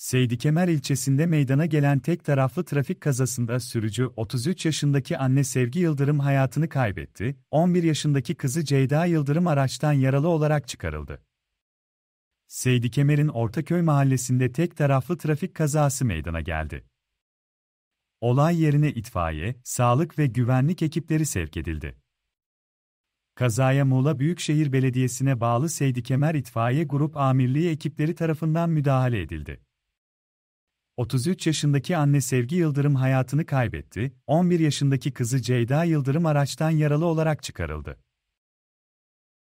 Seydi Kemer ilçesinde meydana gelen tek taraflı trafik kazasında sürücü 33 yaşındaki anne Sevgi Yıldırım hayatını kaybetti, 11 yaşındaki kızı Ceyda Yıldırım araçtan yaralı olarak çıkarıldı. Seydi Kemer'in Ortaköy mahallesinde tek taraflı trafik kazası meydana geldi. Olay yerine itfaiye, sağlık ve güvenlik ekipleri sevk edildi. Kazaya Muğla Büyükşehir Belediyesi'ne bağlı Seydi Kemer İtfaiye Grup Amirliği ekipleri tarafından müdahale edildi. 33 yaşındaki anne Sevgi Yıldırım hayatını kaybetti, 11 yaşındaki kızı Ceyda Yıldırım araçtan yaralı olarak çıkarıldı.